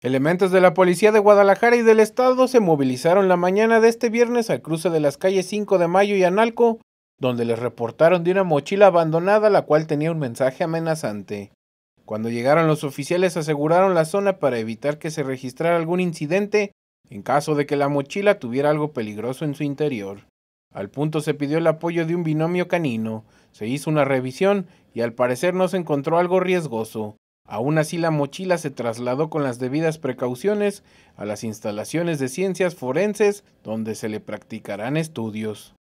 Elementos de la Policía de Guadalajara y del Estado se movilizaron la mañana de este viernes al cruce de las calles 5 de Mayo y Analco, donde les reportaron de una mochila abandonada la cual tenía un mensaje amenazante. Cuando llegaron los oficiales aseguraron la zona para evitar que se registrara algún incidente en caso de que la mochila tuviera algo peligroso en su interior. Al punto se pidió el apoyo de un binomio canino, se hizo una revisión y al parecer no se encontró algo riesgoso. Aún así, la mochila se trasladó con las debidas precauciones a las instalaciones de ciencias forenses donde se le practicarán estudios.